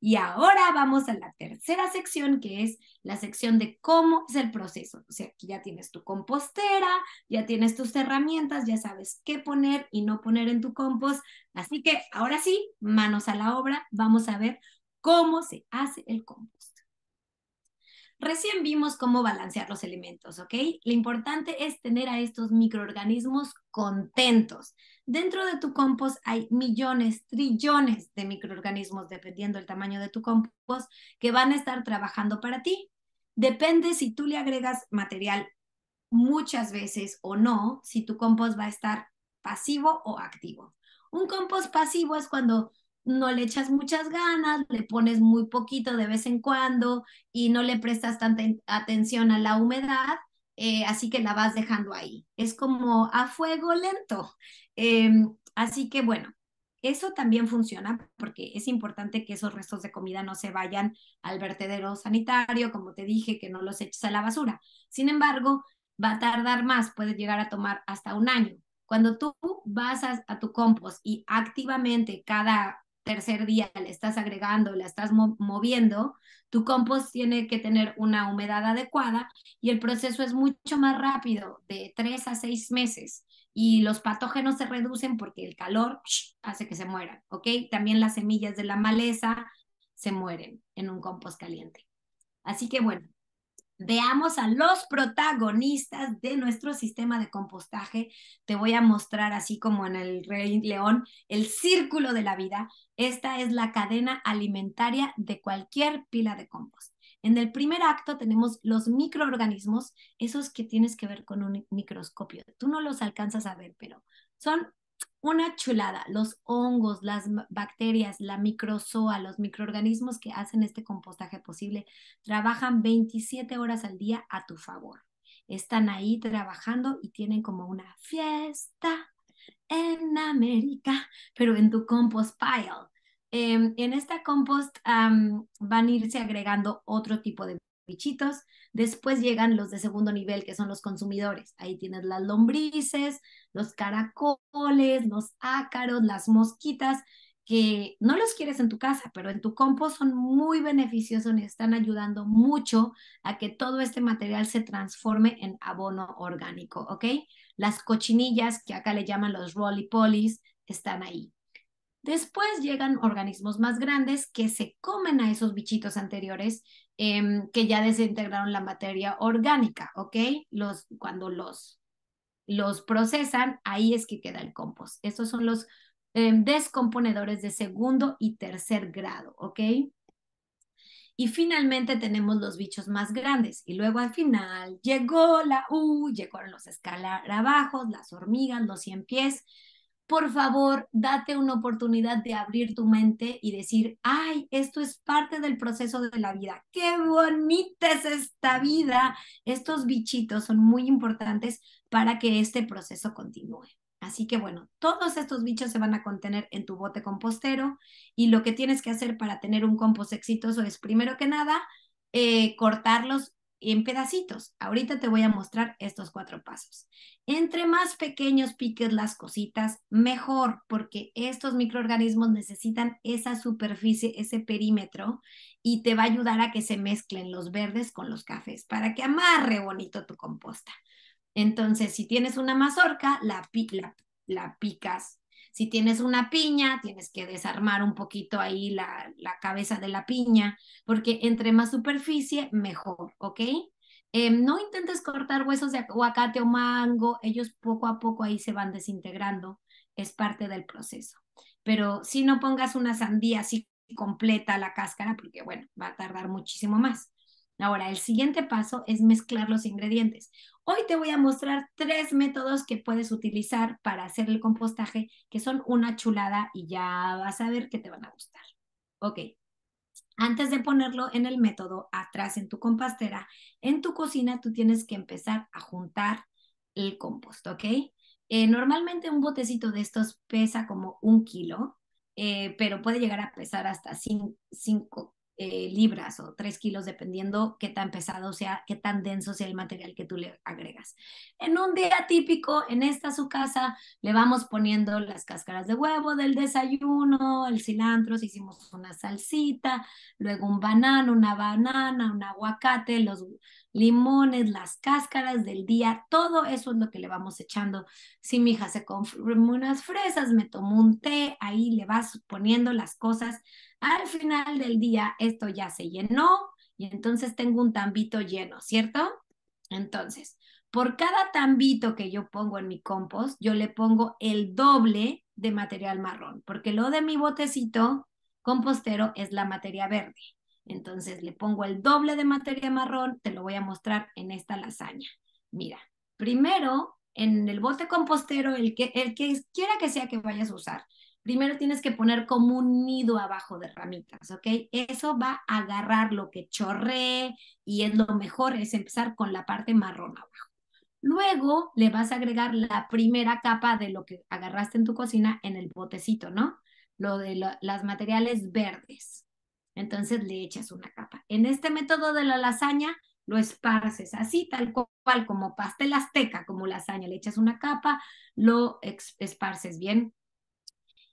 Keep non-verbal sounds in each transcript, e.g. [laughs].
Y ahora vamos a la tercera sección, que es la sección de cómo es el proceso. O sea, aquí ya tienes tu compostera, ya tienes tus herramientas, ya sabes qué poner y no poner en tu compost. Así que ahora sí, manos a la obra, vamos a ver cómo se hace el compost. Recién vimos cómo balancear los elementos, ¿ok? Lo importante es tener a estos microorganismos contentos. Dentro de tu compost hay millones, trillones de microorganismos, dependiendo del tamaño de tu compost, que van a estar trabajando para ti. Depende si tú le agregas material muchas veces o no, si tu compost va a estar pasivo o activo. Un compost pasivo es cuando no le echas muchas ganas, le pones muy poquito de vez en cuando y no le prestas tanta atención a la humedad, eh, así que la vas dejando ahí. Es como a fuego lento. Em, así que bueno, eso también funciona porque es importante que esos restos de comida no se vayan al vertedero sanitario, como te dije, que no los eches a la basura. Sin embargo, va a tardar más, puede llegar a tomar hasta un año. Cuando tú vas a tu compost y activamente cada tercer día le estás agregando, la estás moviendo, tu compost tiene que tener una humedad adecuada y el proceso es mucho más rápido, de tres a seis meses. Y los patógenos se reducen porque el calor hace que se mueran, ¿ok? También las semillas de la maleza se mueren en un compost caliente. Así que bueno, veamos a los protagonistas de nuestro sistema de compostaje. Te voy a mostrar, así como en el Rey León, el círculo de la vida. Esta es la cadena alimentaria de cualquier pila de compost. En el primer acto tenemos los microorganismos, esos que tienes que ver con un microscopio. Tú no los alcanzas a ver, pero son una chulada. Los hongos, las bacterias, la microzoa, los microorganismos que hacen este compostaje posible, trabajan 27 horas al día a tu favor. Están ahí trabajando y tienen como una fiesta en América, pero en tu compost pile. Em, en esta compost van a irse agregando otro tipo de bichitos. Después llegan los de segundo nivel, que son los consumidores. Ahí tienes las lombrices, los caracoles, los ácaros, las mosquitas, que no los quieres en tu casa, pero en tu compost son muy beneficiosos y están ayudando mucho a que todo este material se transforme en abono orgánico, ¿ok? Las cochinillas, que acá le llaman los polys, están ahí. Después llegan organismos más grandes que se comen a esos bichitos anteriores Em, que ya desintegraron la materia orgánica, ¿ok? Los, cuando los, los procesan, ahí es que queda el compost. Estos son los em, descomponedores de segundo y tercer grado, ¿ok? Y finalmente tenemos los bichos más grandes. Y luego al final llegó la U, llegaron los escalabajos, las hormigas, los cien pies, por favor, date una oportunidad de abrir tu mente y decir, ay, esto es parte del proceso de la vida. Qué bonita es esta vida. Estos bichitos son muy importantes para que este proceso continúe. Así que bueno, todos estos bichos se van a contener en tu bote compostero y lo que tienes que hacer para tener un compost exitoso es, primero que nada, eh, cortarlos en pedacitos. Ahorita te voy a mostrar estos cuatro pasos. Entre más pequeños piques las cositas, mejor, porque estos microorganismos necesitan esa superficie, ese perímetro, y te va a ayudar a que se mezclen los verdes con los cafés, para que amarre bonito tu composta. Entonces, si tienes una mazorca, la, la picas si tienes una piña, tienes que desarmar un poquito ahí la, cabeza de la piña, porque entre más superficie, mejor, ¿ok? Eh, no intentes cortar huesos de aguacate o mango, ellos poco a poco ahí se van desintegrando, es parte del proceso. Pero si no pongas una sandía así completa la cáscara, porque bueno, va a tardar muchísimo más. Ahora, el siguiente paso es mezclar los ingredientes. Hoy te voy a mostrar tres métodos que puedes utilizar para hacer el compostaje, que son una chulada y ya vas a ver que te van a gustar. Ok, antes de ponerlo en el método, atrás en tu compastera, en tu cocina tú tienes que empezar a juntar el compost, ¿ok? Eh, normalmente un botecito de estos pesa como un kilo, eh, pero puede llegar a pesar hasta 5 eh, libras o tres kilos, dependiendo qué tan pesado sea, qué tan denso sea el material que tú le agregas. En un día típico, en esta su casa, le vamos poniendo las cáscaras de huevo del desayuno, el cilantro, si hicimos una salsita, luego un banano, una banana, un aguacate, los limones, las cáscaras del día, todo eso es lo que le vamos echando. Si mi hija se come unas fresas, me tomo un té, ahí le vas poniendo las cosas al final del día, esto ya se llenó y entonces tengo un tambito lleno, ¿cierto? Entonces, por cada tambito que yo pongo en mi compost, yo le pongo el doble de material marrón, porque lo de mi botecito compostero es la materia verde. Entonces le pongo el doble de materia marrón, te lo voy a mostrar en esta lasaña. Mira, primero en el bote compostero, el que, el que quiera que sea que vayas a usar, primero tienes que poner como un nido abajo de ramitas, ¿ok? Eso va a agarrar lo que chorre y es lo mejor, es empezar con la parte marrón abajo. Luego le vas a agregar la primera capa de lo que agarraste en tu cocina en el botecito, ¿no? Lo de las materiales verdes. Entonces le echas una capa. En este método de la lasaña lo esparces así, tal cual, como pastel azteca, como lasaña. Le echas una capa, lo esparces bien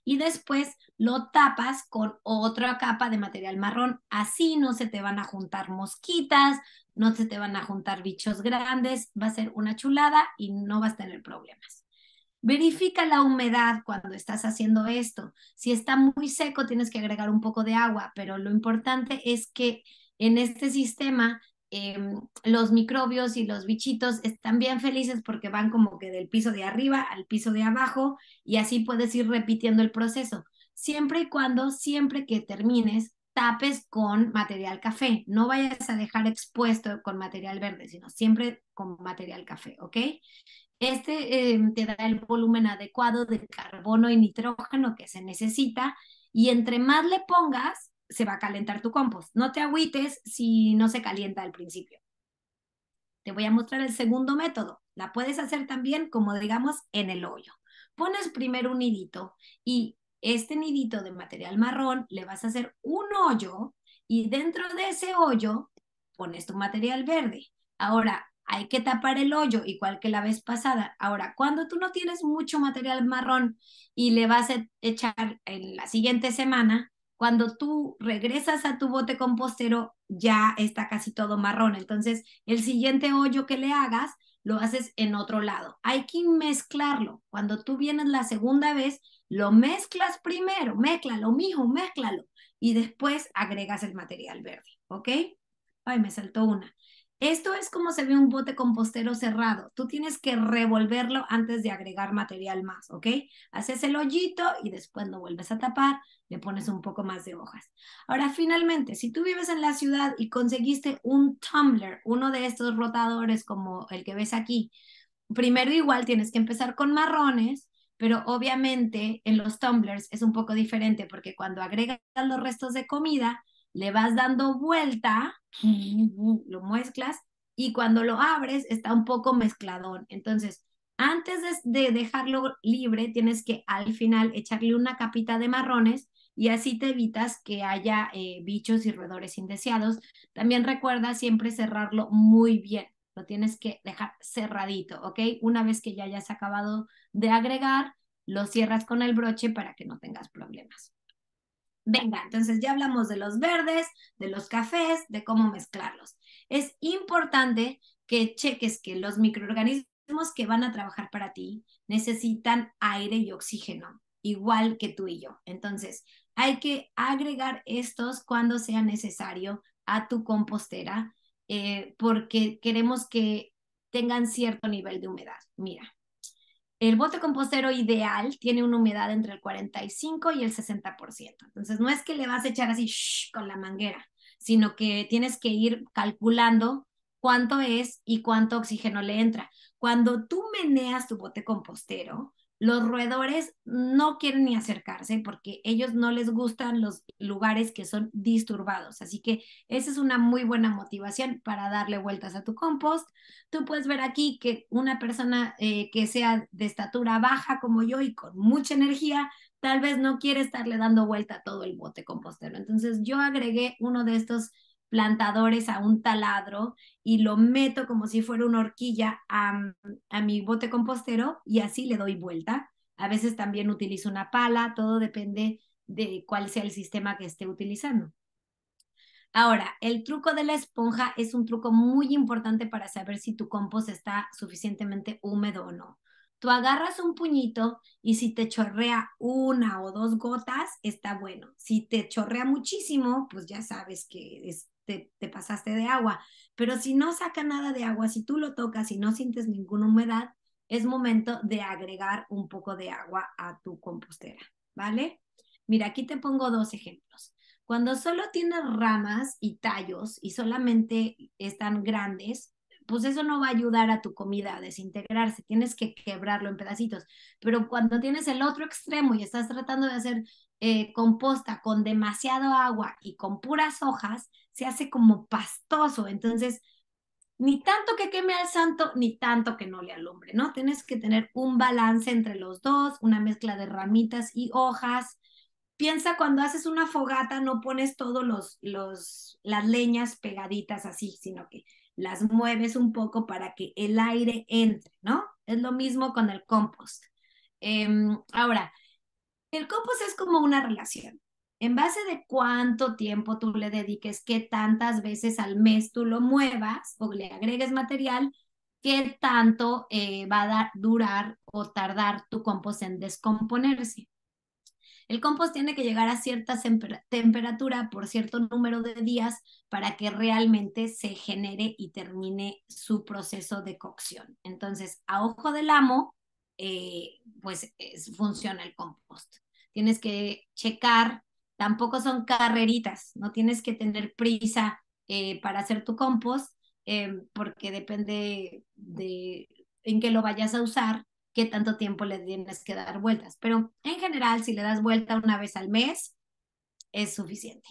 y después lo tapas con otra capa de material marrón. Así no se te van a juntar mosquitas, no se te van a juntar bichos grandes, va a ser una chulada y no vas a tener problemas. Verifica la humedad cuando estás haciendo esto. Si está muy seco, tienes que agregar un poco de agua, pero lo importante es que en este sistema Em, los microbios y los bichitos están bien felices porque van como que del piso de arriba al piso de abajo y así puedes ir repitiendo el proceso, siempre y cuando, siempre que termines, tapes con material café, no vayas a dejar expuesto con material verde, sino siempre con material café, ¿ok? Este em, te da el volumen adecuado de carbono y nitrógeno que se necesita y entre más le pongas, se va a calentar tu compost. No te agüites si no se calienta al principio. Te voy a mostrar el segundo método. La puedes hacer también, como digamos, en el hoyo. Pones primero un nidito y este nidito de material marrón le vas a hacer un hoyo y dentro de ese hoyo pones tu material verde. Ahora, hay que tapar el hoyo, igual que la vez pasada. Ahora, cuando tú no tienes mucho material marrón y le vas a echar en la siguiente semana, cuando tú regresas a tu bote compostero, ya está casi todo marrón. Entonces, el siguiente hoyo que le hagas, lo haces en otro lado. Hay que mezclarlo. Cuando tú vienes la segunda vez, lo mezclas primero, mézclalo, mijo, mezclalo Y después agregas el material verde, ¿ok? Ay, me saltó una. Esto es como se ve un bote compostero cerrado. Tú tienes que revolverlo antes de agregar material más, ¿ok? Haces el hoyito y después lo vuelves a tapar, le pones un poco más de hojas. Ahora, finalmente, si tú vives en la ciudad y conseguiste un tumbler, uno de estos rotadores como el que ves aquí, primero igual tienes que empezar con marrones, pero obviamente en los tumblers es un poco diferente porque cuando agregas los restos de comida, le vas dando vuelta, [laughs] lo mezclas y cuando lo abres está un poco mezcladón. Entonces, antes de, dejarlo libre, tienes que al final echarle una capita de marrones y así te evitas que haya eh, bichos y roedores indeseados. También recuerda siempre cerrarlo muy bien. Lo tienes que dejar cerradito, ¿ok? Una vez que ya hayas acabado de agregar, lo cierras con el broche para que no tengas problemas. Venga, entonces ya hablamos de los verdes, de los cafés, de cómo mezclarlos. Es importante que cheques que los microorganismos que van a trabajar para ti necesitan aire y oxígeno, igual que tú y yo. Entonces, hay que agregar estos cuando sea necesario a tu compostera eh, porque queremos que tengan cierto nivel de humedad. Mira, el bote compostero ideal tiene una humedad entre el 45 y el 60%. Entonces, no es que le vas a echar así con la manguera, sino que tienes que ir calculando cuánto es y cuánto oxígeno le entra. Cuando tú meneas tu bote compostero, los roedores no quieren ni acercarse porque ellos no les gustan los lugares que son disturbados. Así que esa es una muy buena motivación para darle vueltas a tu compost. Tú puedes ver aquí que una persona eh, que sea de estatura baja como yo y con mucha energía, tal vez no quiere estarle dando vuelta a todo el bote compostero. Entonces yo agregué uno de estos plantadores a un taladro y lo meto como si fuera una horquilla a, mi bote compostero y así le doy vuelta. A veces también utilizo una pala, todo depende de cuál sea el sistema que esté utilizando. Ahora, el truco de la esponja es un truco muy importante para saber si tu compost está suficientemente húmedo o no. Tú agarras un puñito y si te chorrea una o dos gotas, está bueno. Si te chorrea muchísimo, pues ya sabes que es te, pasaste de agua. Pero si no saca nada de agua, si tú lo tocas y no sientes ninguna humedad, es momento de agregar un poco de agua a tu compostera, ¿vale? Mira, aquí te pongo dos ejemplos. Cuando solo tienes ramas y tallos y solamente están grandes, pues eso no va a ayudar a tu comida a desintegrarse, tienes que quebrarlo en pedacitos. Pero cuando tienes el otro extremo y estás tratando de hacer eh, composta con demasiado agua y con puras hojas, se hace como pastoso. Entonces, ni tanto que queme al santo, ni tanto que no le alumbre, ¿no? Tienes que tener un balance entre los dos, una mezcla de ramitas y hojas. Piensa cuando haces una fogata, no pones todos los, los, las leñas pegaditas así, sino que las mueves un poco para que el aire entre, ¿no? Es lo mismo con el compost. Em, ahora, el compost es como una relación. En base de cuánto tiempo tú le dediques, qué tantas veces al mes tú lo muevas o le agregues material, qué tanto eh, va a durar o tardar tu compost en descomponerse. El compost tiene que llegar a cierta temperatura por cierto número de días para que realmente se genere y termine su proceso de cocción. Entonces, a ojo del amo, eh, pues funciona el compost tienes que checar, tampoco son carreritas, no tienes que tener prisa eh, para hacer tu compost, eh, porque depende de en qué lo vayas a usar, qué tanto tiempo le tienes que dar vueltas. Pero en general, si le das vuelta una vez al mes, es suficiente.